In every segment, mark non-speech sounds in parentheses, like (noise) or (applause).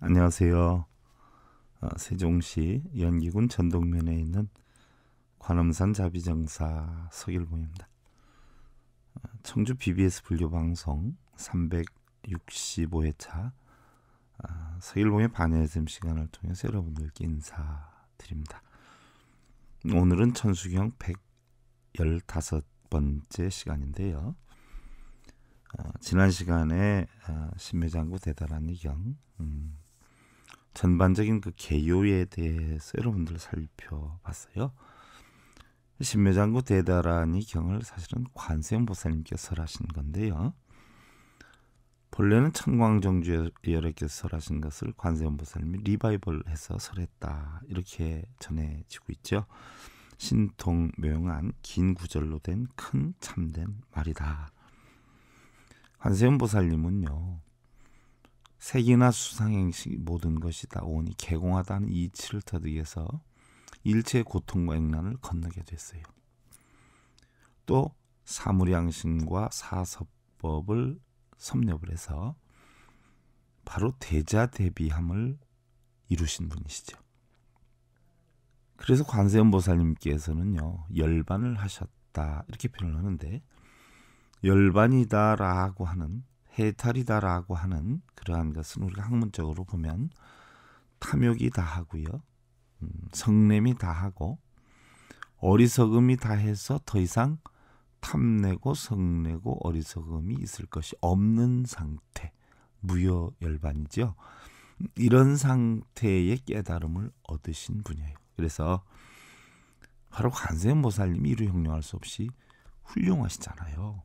안녕하세요. 아, 세종시 연기군 전동면에 있는 관음산 자비정사 서길봉입니다. 아, 청주 BBS 분류 방송 365회차 아, 서길봉의 반야즘 시간을 통해서 여러분들께 인사드립니다. 오늘은 천수경 115번째 시간인데요. 지난 시간에 신묘장구 대단한 이경 음, 전반적인 그 개요에 대해서 여러분들 살펴봤어요. 신묘장구 대다란이 경을 사실은 관세음보살님께 설하신 건데요. 본래는 천광정주 여러께서 설하신 것을 관세음보살님이 리바이벌해서 설했다 이렇게 전해지고 있죠. 신통묘용한 긴 구절로 된 큰 참된 말이다. 관세음보살님은요. 색이나 수상행식 모든 것이 다 오니 개공하다는 이치를 터득해서 일체의 고통과 액난을 건너게 됐어요. 또 사물양심과 사서법을 섭렵을 해서 바로 대자대비함을 이루신 분이시죠. 그래서 관세음보살님께서는요 열반을 하셨다 이렇게 표현을 하는데 열반이다라고 하는 해탈이다라고 하는 그러한 것은 우리가 학문적으로 보면 탐욕이 다 하고요. 음, 성냄이 다 하고 어리석음이 다 해서 더 이상 탐내고 성내고 어리석음이 있을 것이 없는 상태. 무효 열반이죠. 이런 상태의 깨달음을 얻으신 분이에요. 그래서 바로 관세음보살님이 이루 형용할 수 없이 훌륭하시잖아요.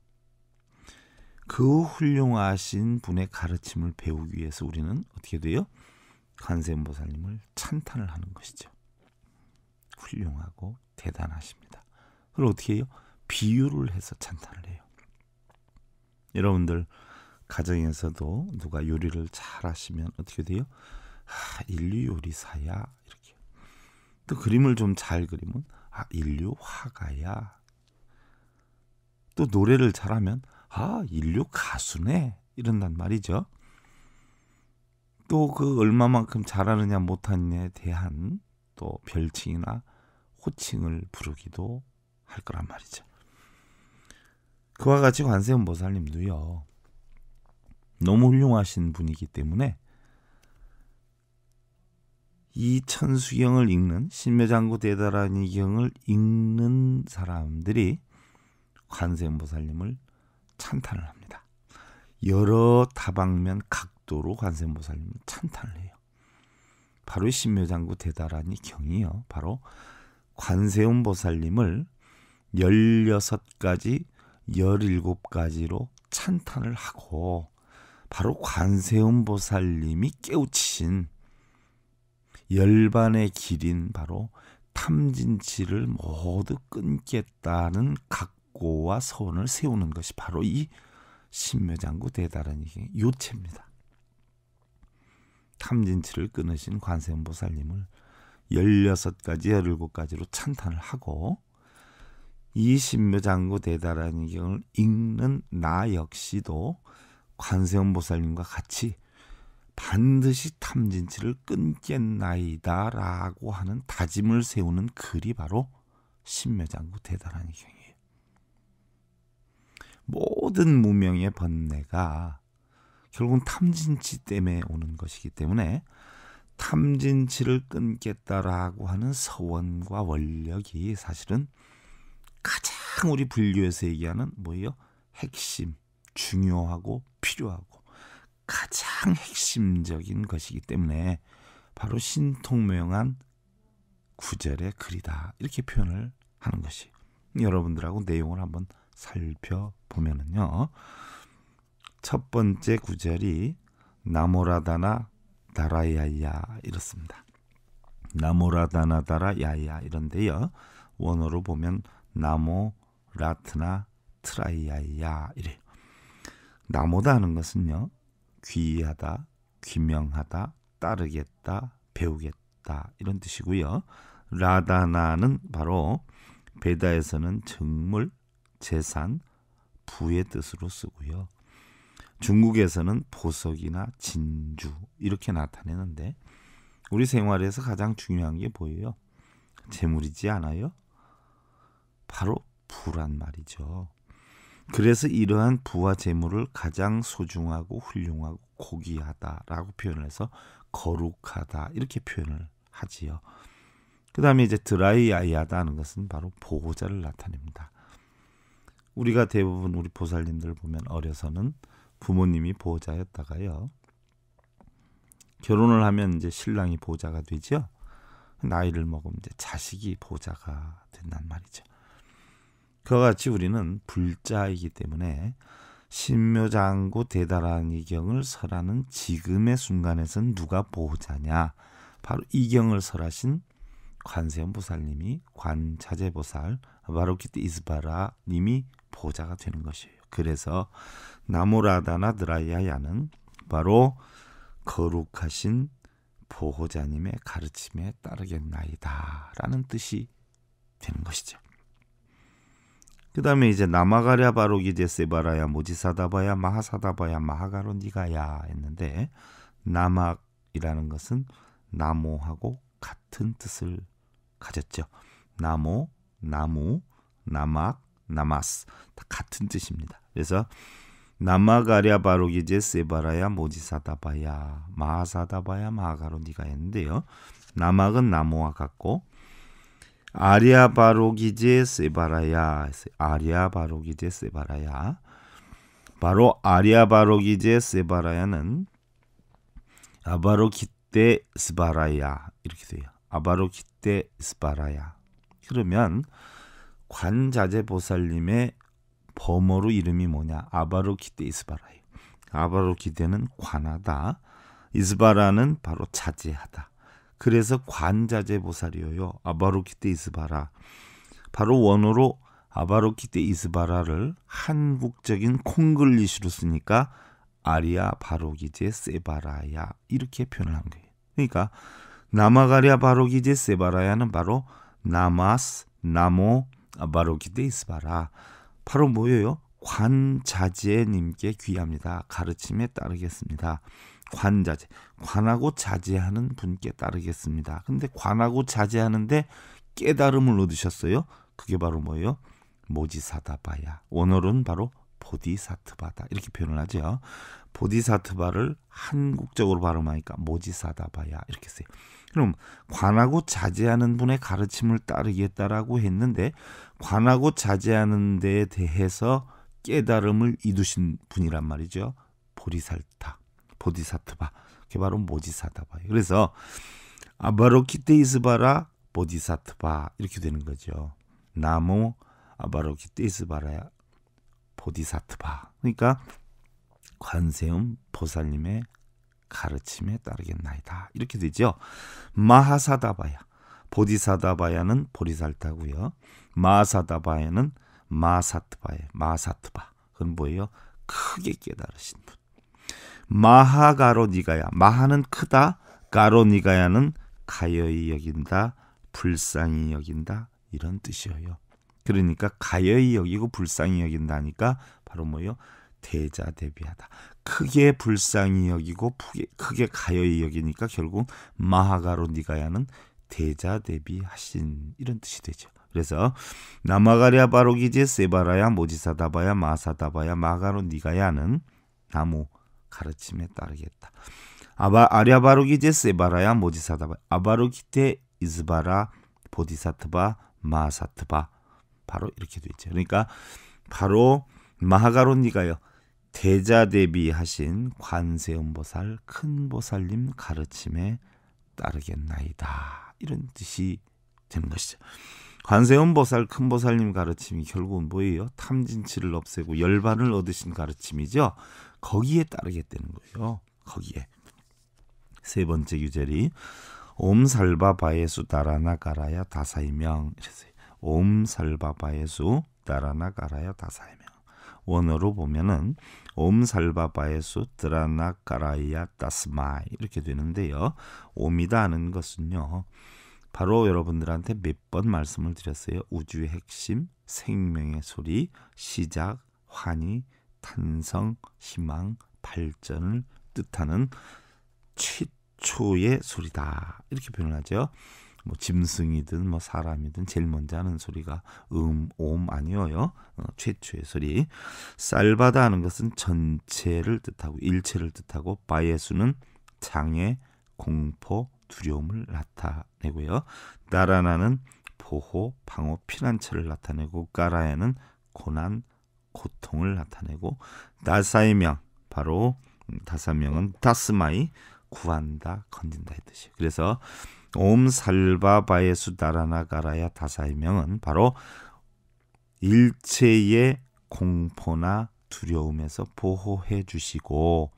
그 훌륭하신 분의 가르침을 배우기 위해서 우리는 어떻게 돼요? 관세음보살님을 찬탄을 하는 것이죠. 훌륭하고 대단하십니다. 그걸 어떻게 해요? 비유를 해서 찬탄을 해요. 여러분들 가정에서도 누가 요리를 잘 하시면 어떻게 돼요? 아, 인류 요리사야 이렇게. 또 그림을 좀 잘 그리면 아, 인류 화가야. 또 노래를 잘하면 아, 인류 가수네. 이런단 말이죠. 또 그 얼마만큼 잘하느냐 못하느냐에 대한 또 별칭이나 호칭을 부르기도 할 거란 말이죠. 그와 같이 관세음 보살님도요. 너무 훌륭하신 분이기 때문에 이 천수경을 읽는 신묘장구 대달한 이경을 읽는 사람들이 관세음보살님을 찬탄을 합니다. 여러 다방면 각도로 관세음보살님은 찬탄을 해요. 바로 신묘장구 대다란이 경이요. 바로 관세음보살님을 16가지, 17가지로 찬탄을 하고 바로 관세음보살님이 깨우치신 열반의 길인 바로 탐진치를 모두 끊겠다는 각 욕구와 소원을 세우는 것이 바로 이 신묘장구 대다른 이게 요체입니다. 탐진치를 끊으신 관세음보살님을 16가지, 17가지로 찬탄을 하고 이 신묘장구 대다라는 경을 읽는 나 역시도 관세음보살님과 같이 반드시 탐진치를 끊겠나이다라고 하는 다짐을 세우는 글이 바로 신묘장구 대다라는 경이에요. 모든 무명의 번뇌가 결국은 탐진치 때문에 오는 것이기 때문에 탐진치를 끊겠다라고 하는 서원과 원력이 사실은 가장 우리 분류에서 얘기하는 뭐예요? 핵심, 중요하고 필요하고 가장 핵심적인 것이기 때문에 바로 신통명한 구절의 글이다. 이렇게 표현을 하는 것이 여러분들하고 내용을 한번 살펴보면은요. 첫 번째 구절이 나모라다나 다라야야 이렇습니다. 나모라다나 다라야야 이런데요. 원어로 보면 나모 라트나 트라이야야 이래요. 나모다 하는 것은요. 귀하다, 귀명하다, 따르겠다, 배우겠다 이런 뜻이고요. 라다나는 바로 베다에서는 정물, 재산, 부의 뜻으로 쓰고요. 중국에서는 보석이나 진주 이렇게 나타내는데 우리 생활에서 가장 중요한 게보여요 재물이지 않아요? 바로 부란 말이죠. 그래서 이러한 부와 재물을 가장 소중하고 훌륭하고 고귀하다라고 표현을 해서 거룩하다 이렇게 표현을 하지요. 그 다음에 이제 드라이아이하다는 것은 바로 보호자를 나타냅니다. 우리가 대부분 우리 보살님들 보면 어려서는 부모님이 보호자였다가요. 결혼을 하면 이제 신랑이 보호자가 되죠. 나이를 먹으면 이제 자식이 보호자가 된단 말이죠. 그와 같이 우리는 불자이기 때문에 신묘장구 대달한 이경을 설하는 지금의 순간에선 누가 보호자냐? 바로 이경을 설하신 관세음보살님이 관자재보살 바로키트 이스바라 님이 보좌가 되는 것이에요. 그래서 나무라다나 드라야야는 바로 거룩하신 보호자님의 가르침에 따르겠나이다라는 뜻이 되는 것이죠. 그 다음에 이제 나마가랴 바로기데세바라야 모지사다바야 마하사다바야 마하가로니가야 했는데 나막이라는 것은 나모하고 같은 뜻을 가졌죠. 나모 나무, 나막, 나마스 다 같은 뜻입니다. 그래서 남마가랴 바로기제 세바라야 모지사다바야 마사다바야 마가로니가 했는데요. 나막은 나무와 같고 아리아 바로기제 세바라야 아리아 바로기제 세바라야 바로 아리아 바로기제 세바라야는 아바로 기때 스바라야 이렇게 돼요. 아바로 기때 스바라야 그러면 관자재보살님의 범어로 이름이 뭐냐? 아바로키데 이스바라예요. 아바로키데는 관하다. 이스바라는 바로 자제하다. 그래서 관자재보살이요. 에 아바로키데 이스바라. 바로 원어로 아바로키데 이스바라를 한국적인 콩글리시로 쓰니까 아리아 바로기제 세바라야 이렇게 표현한 을 거예요. 그러니까 남아가리아 바로기제 세바라야는 바로 나마스, 나모, 아, 바로기데이스 바라. 바로 뭐예요? 관자재님께 귀합니다. 가르침에 따르겠습니다. 관자재. 관하고 자제하는 분께 따르겠습니다. 근데 관하고 자제하는데 깨달음을 얻으셨어요? 그게 바로 뭐예요? 모지사다바야. 오늘은 바로 보디사트바다 이렇게 표현을 하죠. 보디사트바를 한국적으로 발음하니까 모지사다바야 이렇게 써요. 그럼 관하고 자제하는 분의 가르침을 따르겠다라고 했는데 관하고 자제하는 데에 대해서 깨달음을 이두신 분이란 말이죠. 보리살타, 보디사트바. 그게 바로 모지사다바예요. 그래서 아바로키테이스바라 보디사트바 이렇게 되는 거죠. 나무 아바로키테이스바라 보디사트바. 그러니까 관세음 보살님의 가르침에 따르겠나이다. 이렇게 되죠. 마하사다바야. 보디사다바야는 보리살타고요. 마사다바야는 마사트바예. 마사트바. 그건 뭐예요? 크게 깨달으신 분. 마하가로니가야. 마하는 크다. 가로니가야는 가여이 여긴다. 불쌍히 여긴다. 이런 뜻이에요. 그러니까 가여이 여기고 불쌍히 여긴다니까 바로 뭐요 대자 대비하다. 크게 불쌍히 여기고 크게, 크게 가여이 여기니까 결국 마하가로 니가야는 대자 대비하신 이런 뜻이 되죠. 그래서 나마가랴 바로기지 세바라야 모지사다바야 마사다바야 마가로 니가야는 나무 가르침에 따르겠다. 아바 아랴 바로기지 세바라야 모지사다바 아바로기테 이즈바라 보디사트바 마사트바 바로 이렇게 돼 있죠. 그러니까 바로 마하가로니가요 대자 대비하신 관세음보살 큰 보살님 가르침에 따르겠나이다. 이런 뜻이 되는 것이죠. 관세음보살 큰 보살님 가르침이 결국은 뭐예요? 탐진치를 없애고 열반을 얻으신 가르침이죠. 거기에 따르겠다는 거예요. 거기에 세 번째 유절이 옴살바 바예수 나라나 가라야 다사이명 이랬어요. 옴 살바바예수 따라나가라요 다사이며 원어로 보면은 옴살바바예수 드라나 가라야 따스마이 이렇게 되는데요. 옴이다 하는 것은요. 바로 여러분들한테 몇 번 말씀을 드렸어요. 우주의 핵심, 생명의 소리, 시작, 환희, 탄성, 희망, 발전을 뜻하는 최초의 소리다. 이렇게 표현하죠. 뭐 짐승이든 뭐 사람이든 제일 먼저 하는 소리가 음, 옴 아니어요. 어, 최초의 소리. 쌀바다 하는 것은 전체를 뜻하고 일체를 뜻하고 바의 수는 장애, 공포, 두려움을 나타내고요. 나라나는 보호, 방호, 피난처를 나타내고 까라야는 고난, 고통을 나타내고 나사이명 바로 음, 다사명은 다스마이 구한다, 건진다의 뜻이에요. 그래서 옴 살바바예수 나라나가라야 다사의명은 바로 일체의 공포나 두려움에서 보호해 주시고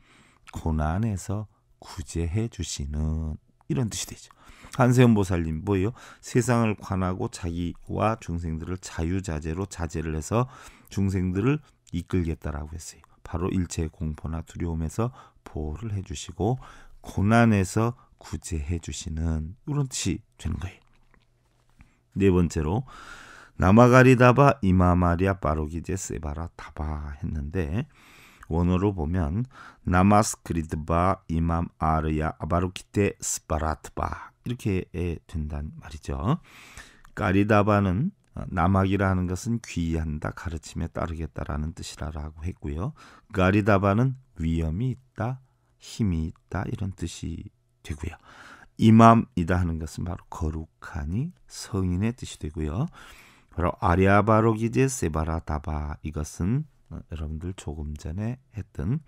고난에서 구제해 주시는 이런 뜻이 되죠. 한세음 보살님 뭐예요? 세상을 관하고 자기와 중생들을 자유자재로 자제를 해서 중생들을 이끌겠다라고 했어요. 바로 일체의 공포나 두려움에서 보호를 해주시고 고난에서 구제해 주시는 이런 뜻이 되는 거예요. 네 번째로 나마가리다바 이마마리아 바로기제 세바라 다바 했는데 원어로 보면 나마스크리드바 이맘 아르야 아바로키테 스파라트바 이렇게 된단 말이죠. 까리다바는 남학이라는 것은 귀한다 가르침에 따르겠다라는 뜻이라고 했고요. 가리다바는 위험이 있다, 힘이 있다 이런 뜻이 되고요. 이맘이다 하는 것은 바로 거룩하니 성인의 뜻이 되고요. 바로 아리아바로기제 세바라다바 이것은 어, 여러분들 조금 전에 했던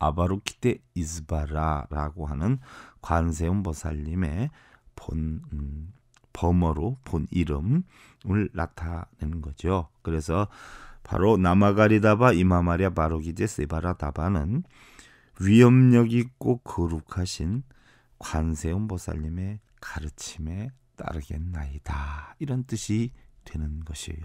아바로키테 이즈바라라고 하는 관세음 보살님의 본 음, 범어로 본 이름을 나타내는 거죠. 그래서 바로 나마가리다바 이마마리아 바로기제 세바라다바는 위엄력 있고 거룩하신 관세음보살님의 가르침에 따르겠나이다. 이런 뜻이 되는 것이에요.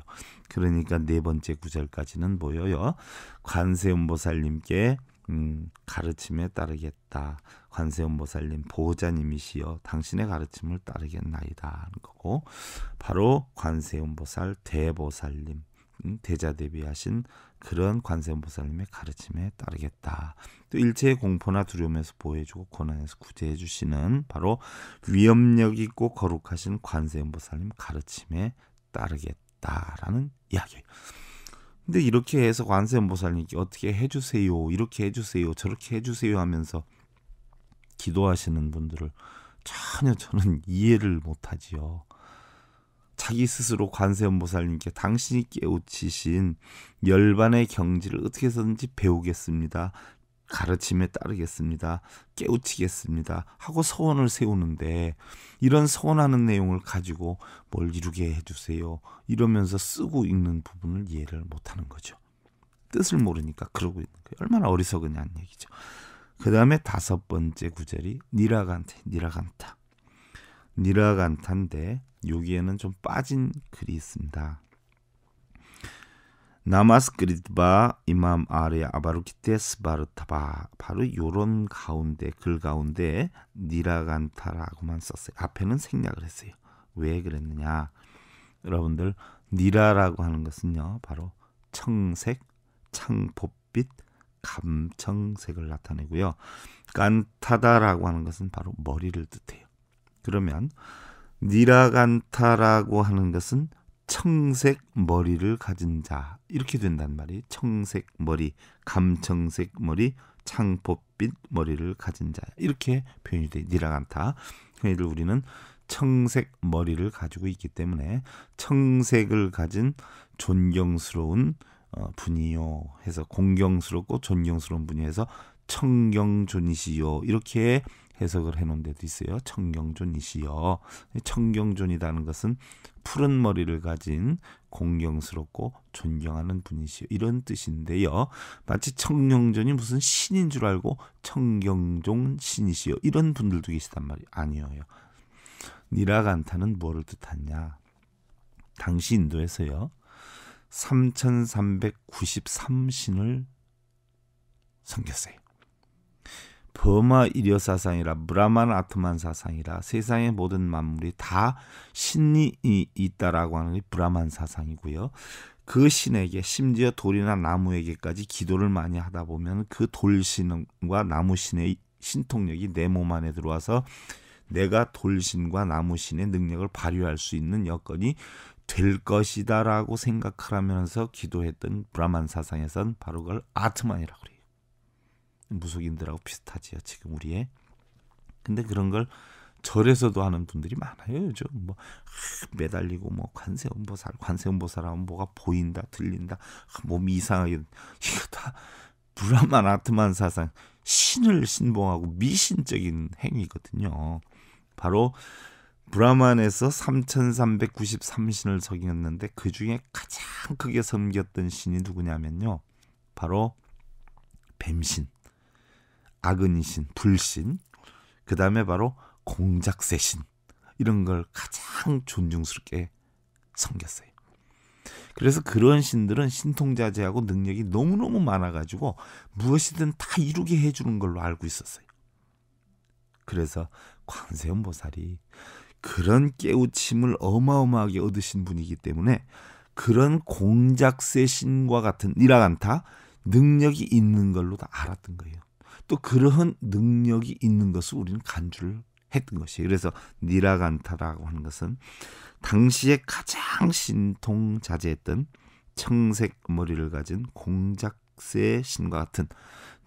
그러니까 네 번째 구절까지는 보여요. 관세음보살님께 음, 가르침에 따르겠다. 관세음보살님 보호자님이시여 당신의 가르침을 따르겠나이다 하는 거고 바로 관세음보살 대보살님 음, 대자 대비하신 그런 관세음보살님의 가르침에 따르겠다. 또 일체의 공포나 두려움에서 보호해주고 고난에서 구제해주시는 바로 위엄력 있고 거룩하신 관세음보살님 가르침에 따르겠다라는 이야기. 근데 이렇게 해서 관세음보살님께 어떻게 해주세요, 이렇게 해주세요, 저렇게 해주세요 하면서 기도하시는 분들을 전혀 저는 (laughs) 이해를 못하지요. 자기 스스로 관세음보살님께 당신이 깨우치신 열반의 경지를 어떻게 해서든지 배우겠습니다. 가르침에 따르겠습니다. 깨우치겠습니다. 하고 서원을 세우는데 이런 서원하는 내용을 가지고 뭘 이루게 해주세요. 이러면서 쓰고 읽는 부분을 이해를 못하는 거죠. 뜻을 모르니까 그러고 있는 거예요. 얼마나 어리석으냐는 얘기죠. 그 다음에 다섯 번째 구절이 니라간테 니라간타. 니라간타인데 여기에는 좀 빠진 글이 있습니다. 나마스 그리드바 이맘 아레 아바루키테 스바르타바 바로 요런 가운데 글 가운데 니라간타라고만 썼어요. 앞에는 생략을 했어요. 왜 그랬느냐? 여러분들 니라라고 하는 것은요. 바로 청색, 창법빛, 감청색을 나타내고요. 깐타다라고 하는 것은 바로 머리를 뜻해요. 그러면 니라간타라고 하는 것은 청색 머리를 가진 자 이렇게 된단 말이 청색 머리, 감청색 머리, 창포빛 머리를 가진 자 이렇게 표현이 돼 니라간타. 그러 우리는 청색 머리를 가지고 있기 때문에 청색을 가진 존경스러운 어, 분이요 해서 공경스럽고 존경스러운 분이 해서 청경존이시요 이렇게 해석을 해놓은 데도 있어요. 청경존이시여. 청경존이라는 것은 푸른 머리를 가진 공경스럽고 존경하는 분이시여. 이런 뜻인데요. 마치 청경존이 무슨 신인 줄 알고 청경종 신이시여. 이런 분들도 계시단 말이에요. 아니에요. 니라간타는 뭐를 뜻하냐? 당시 인도에서요. 3393신을 섬겼어요. 버마 일여 사상이라 브라만 아트만 사상이라 세상의 모든 만물이 다 신이 있다라고 하는 게 브라만 사상이고요. 그 신에게 심지어 돌이나 나무에게까지 기도를 많이 하다 보면 그 돌신과 나무신의 신통력이 내 몸 안에 들어와서 내가 돌신과 나무신의 능력을 발휘할 수 있는 여건이 될 것이다라고 생각하면서 기도했던 브라만 사상에선 바로 그걸 아트만이라고 합니다. 무속인들하고 비슷하지요. 지금 우리의. 근데 그런 걸 절에서도 하는 분들이 많아요. 요즘 뭐 매달리고 뭐 관세음보살, 관세음보살하면 뭐가 보인다, 들린다, 몸이 이상하게 이거 다 브라만 아트만 사상 신을 신봉하고 미신적인 행위거든요. 바로 브라만에서 3,393신을 섬겼는데 그 중에 가장 크게 섬겼던 신이 누구냐면요, 바로 뱀신. 악은신, 불신, 그 다음에 바로 공작세신 이런 걸 가장 존중스럽게 섬겼어요. 그래서 그런 신들은 신통자재하고 능력이 너무너무 많아가지고 무엇이든 다 이루게 해주는 걸로 알고 있었어요. 그래서 관세음보살이 그런 깨우침을 어마어마하게 얻으신 분이기 때문에 그런 공작세 신과 같은 이라간타 능력이 있는 걸로 다 알았던 거예요. 또 그러한 능력이 있는 것을 우리는 간주를 했던 것이에요. 그래서 니라간타라고 하는 것은 당시에 가장 신통자재했던 청색 머리를 가진 공작새 신과 같은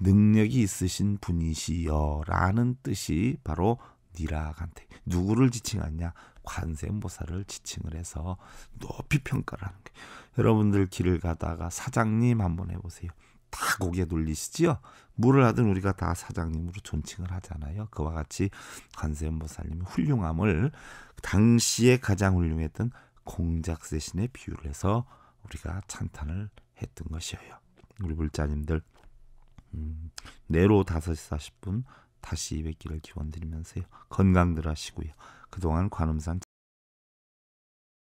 능력이 있으신 분이시여라는 뜻이 바로 니라간테 누구를 지칭하냐 관세음보살을 지칭을 해서 높이 평가를 하는 거예요. 여러분들 길을 가다가 사장님 한번 해보세요. 다 고개 돌리시지요. 물을 하든 우리가 다 사장님으로 존칭을 하잖아요. 그와 같이 관세음보살님의 훌륭함을 당시에 가장 훌륭했던 공작세 신에 비유를 해서 우리가 찬탄을 했던 것이에요. 우리 불자님들 음, 내로 5시 40분 다시 200기를 기원드리면서요. 건강들 하시고요. 그동안 관음산